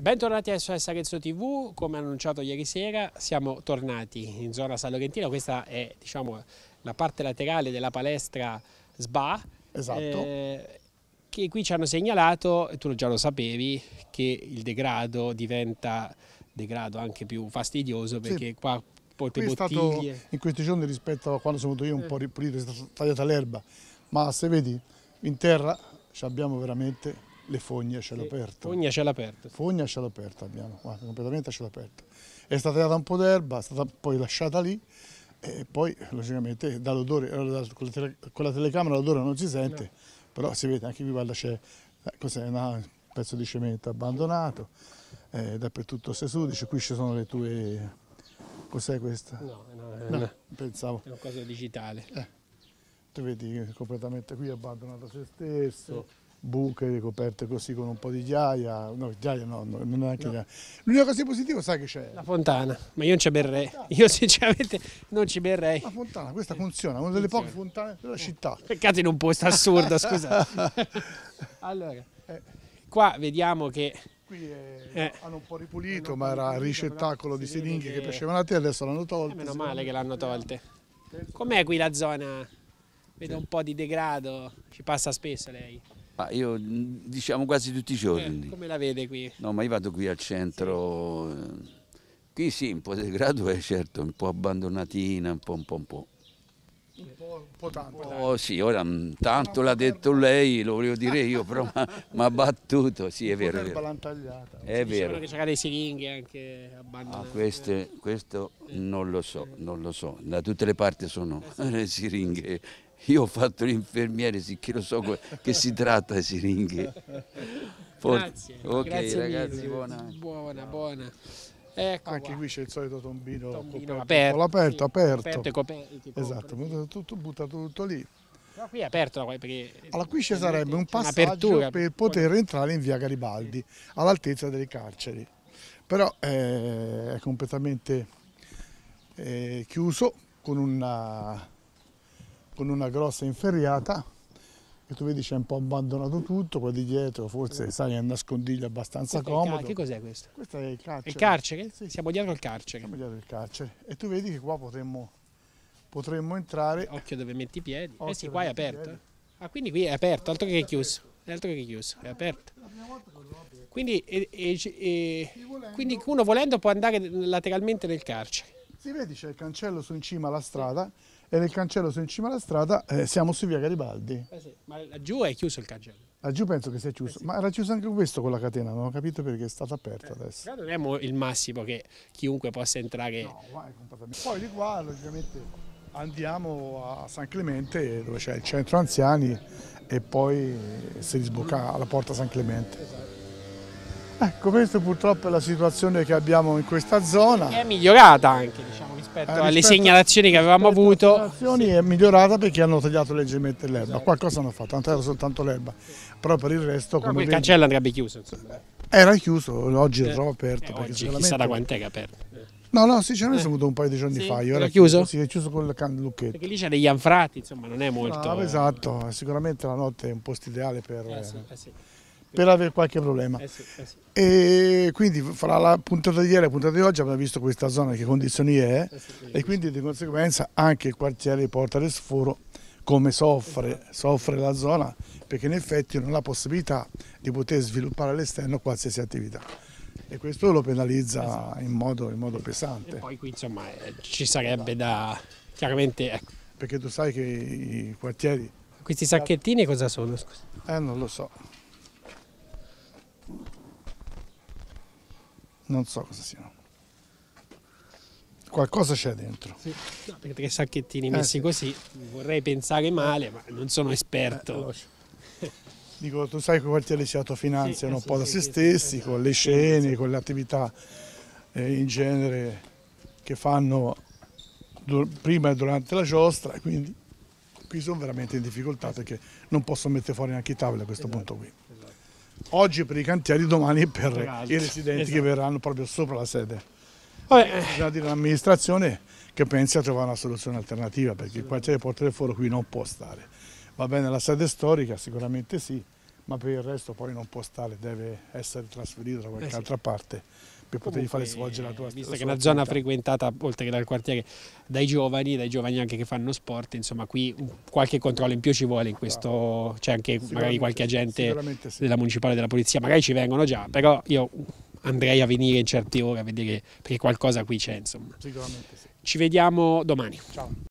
Bentornati a SOS Arezzo TV, come annunciato ieri sera siamo tornati in zona San Laurentina, questa è diciamo, la parte laterale della palestra SBA. Esatto. Eh, che qui ci hanno segnalato, e tu già lo sapevi, che il degrado diventa degrado anche più fastidioso perché sì. qua porte qui bottiglie. Stato, in questi giorni rispetto a quando sono venuto io un eh. po' ripulito, è stata tagliata l'erba, ma se vedi in terra ci abbiamo veramente le fogne a cielo aperto. Fogne a cielo aperto. Fogne a cielo aperto abbiamo, guarda, completamente a cielo aperto. È stata data un po' d'erba, è stata poi lasciata lì e poi logicamente dall'odore, con, con, la telecamera l'odore non si sente, no. però si vede anche qui guarda c'è eh, un pezzo di cemento abbandonato, eh, dappertutto sesudice, qui ci sono le tue... cos'è questa? No, no, no, no, pensavo. È una cosa digitale. Eh, tu vedi completamente qui abbandonato se stesso. Sì buche coperte così con un po' di ghiaia, no, ghiaia no, no non è anche no. L'unica cosa positiva sai che c'è? La fontana, ma io non ci berrei, io sinceramente non ci berrei. La fontana, questa eh, funziona, una delle funziona. poche fontane della città. Peccato in un posto assurdo, scusa. allora, eh. qua vediamo che... Qui è, eh. hanno un po' ripulito, ma era il ricettacolo di siringhe che... piacevano a te, adesso l'hanno tolto. Eh, meno male che l'hanno tolte. Com'è qui la zona? Vedo un po' di degrado, ci passa spesso lei. Ma io diciamo quasi tutti i giorni. Eh, come la vede qui? No, ma io vado qui al centro. Eh, qui sì, un po' degrado è certo, un po' abbandonatina, un po', un po', un po'. Un po', un po tanto. Oh, sì, ora mm, tanto l'ha detto lei, lo volevo dire io, però mi ha battuto, sì è vero. È vero. È vero. che c'era dei siringhe anche a Ah, queste, questo eh. non lo so, eh. non lo so, da tutte le parti sono eh, le siringhe. Io ho fatto l'infermiere, sì che lo so che si tratta di siringhe. Grazie. Ok Grazie ragazzi, mille. buona. Buona, buona. Ecco Anche qua. qui c'è il solito tombino, tombino aperto, aperto, sì, aperto. Coperto, esatto, tutto, buttato tutto lì. Ma qui è aperto perché... Allora qui ci sarebbe un passaggio per poter entrare in via Garibaldi, all'altezza delle carceri. Però eh, è completamente eh, chiuso con una, con una grossa inferriata che tu vedi c'è un po' abbandonato tutto, qua di dietro forse mm. sai è un nascondiglio abbastanza questo comodo. Che cos'è questo? Questo è il carcere. Il carcere? Sì. Siamo dietro il carcere. Siamo dietro il carcere e tu vedi che qua potremmo, potremmo entrare. Occhio dove metti i piedi. Occhio eh sì, qua è aperto. Piedi. Ah, quindi qui è aperto, altro che chiuso. Altro che chiuso, è aperto. Quindi, e, e, e, quindi uno volendo può andare lateralmente nel carcere. Si vedi c'è il cancello su in cima alla strada. Sì e nel cancello sono in cima alla strada, eh, siamo su via Garibaldi. Eh sì, ma laggiù è chiuso il cancello. Laggiù penso che sia chiuso, eh sì. ma era chiuso anche questo con la catena, non ho capito perché è stato aperto eh, adesso. Non è il massimo che chiunque possa entrare. No, vai, Poi di qua logicamente andiamo a San Clemente dove c'è il centro anziani e poi si risbocca alla porta San Clemente. Esatto. Ecco, questa purtroppo è la situazione che abbiamo in questa zona. E è migliorata anche, diciamo rispetto, eh, alle segnalazioni che avevamo avuto. Le segnalazioni sì. è migliorata perché hanno tagliato leggermente l'erba, esatto. qualcosa hanno fatto, hanno tagliato soltanto l'erba, però per il resto... Però come il cancello andrebbe chiuso insomma. Era chiuso, oggi eh. è aperto. Eh, oggi solamente... chissà da quant'è che è aperto. No, no, sinceramente eh. sono venuto un paio di giorni sì, fa. Io era chiuso? Sì, è chiuso col lucchetto. Perché lì c'è degli anfrati, insomma, non è molto. No, esatto, sicuramente la notte è un posto ideale per. Eh sì, eh sì per avere qualche problema. Eh sì, eh sì. E quindi fra la puntata di ieri e la puntata di oggi abbiamo visto questa zona che condizioni è eh sì, e quindi di conseguenza anche il quartiere di Porta del Sforo come soffre, esatto. soffre la zona perché in effetti non ha possibilità di poter sviluppare all'esterno qualsiasi attività e questo lo penalizza esatto. in, modo, in, modo, pesante. E poi qui insomma eh, ci sarebbe da chiaramente... Ecco. Perché tu sai che i quartieri... Questi sacchettini cosa sono? Scusa. Eh non lo so. Non so cosa siano. Qualcosa c'è dentro. Sì. No, tre sacchettini eh, messi sì. così vorrei pensare male, ma non sono esperto. Eh, Dico, tu sai che i quartieri si autofinanziano sì, un eh, po' da se stessi, esatto. con le scene, con le attività eh, in genere che fanno prima e durante la giostra, quindi qui sono veramente in difficoltà perché non posso mettere fuori neanche i tavoli a questo esatto. punto qui. Esatto oggi per i cantieri, domani per Ragazzi, i residenti esatto. che verranno proprio sopra la sede. Vabbè. Bisogna eh. dire all'amministrazione che pensi a trovare una soluzione alternativa perché il quartiere Porto del Foro qui non può stare. Va bene la sede storica, sicuramente sì, ma per il resto poi non può stare, deve essere trasferito da qualche eh sì. altra parte per poterli fare svolgere la tua Visto la che è una zona frequentata, oltre che dal quartiere, dai giovani, dai giovani anche che fanno sport, insomma qui qualche controllo in più ci vuole in questo, c'è anche magari qualche agente sì. della municipale, della polizia, magari ci vengono già, però io andrei a venire in certe ore a vedere perché qualcosa qui c'è insomma. Sicuramente sì. Ci vediamo domani. Ciao.